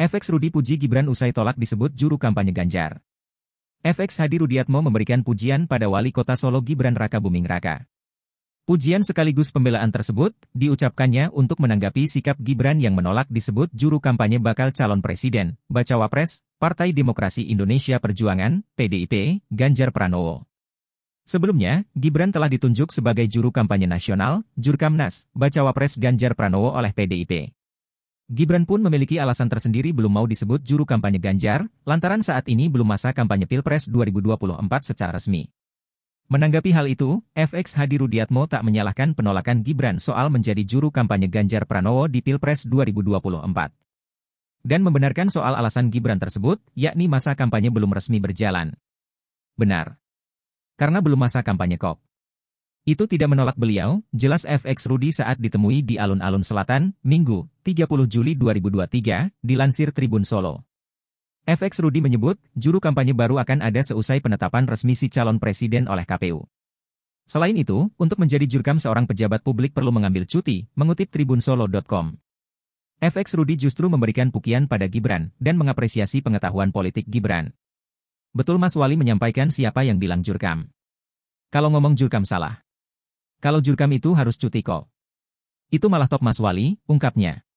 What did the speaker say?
FX Rudi puji Gibran usai tolak disebut juru kampanye Ganjar. FX Hadi Rudiatmo memberikan pujian pada wali kota Solo Gibran Raka Buming Raka. Pujian sekaligus pembelaan tersebut diucapkannya untuk menanggapi sikap Gibran yang menolak disebut juru kampanye bakal calon presiden, Bacawa Pres, Partai Demokrasi Indonesia Perjuangan, PDIP, Ganjar Pranowo. Sebelumnya, Gibran telah ditunjuk sebagai juru kampanye nasional, Jurkamnas, Bacawa Pres Ganjar Pranowo oleh PDIP. Gibran pun memiliki alasan tersendiri belum mau disebut juru kampanye Ganjar, lantaran saat ini belum masa kampanye Pilpres 2024 secara resmi. Menanggapi hal itu, FX Hadi Rudiatmo tak menyalahkan penolakan Gibran soal menjadi juru kampanye Ganjar Pranowo di Pilpres 2024. Dan membenarkan soal alasan Gibran tersebut, yakni masa kampanye belum resmi berjalan. Benar. Karena belum masa kampanye KOP. Itu tidak menolak beliau, jelas FX Rudy saat ditemui di alun-alun selatan, Minggu, 30 Juli 2023, dilansir Tribun Solo. FX Rudy menyebut, juru kampanye baru akan ada seusai penetapan resmi si calon presiden oleh KPU. Selain itu, untuk menjadi jurkam seorang pejabat publik perlu mengambil cuti, mengutip Tribun Solo.com. FX Rudy justru memberikan pukian pada Gibran, dan mengapresiasi pengetahuan politik Gibran. Betul Mas Wali menyampaikan siapa yang bilang jurkam. Kalau ngomong jurkam salah. Kalau Jurkam itu harus cuti kok. Itu malah top Mas Wali, ungkapnya.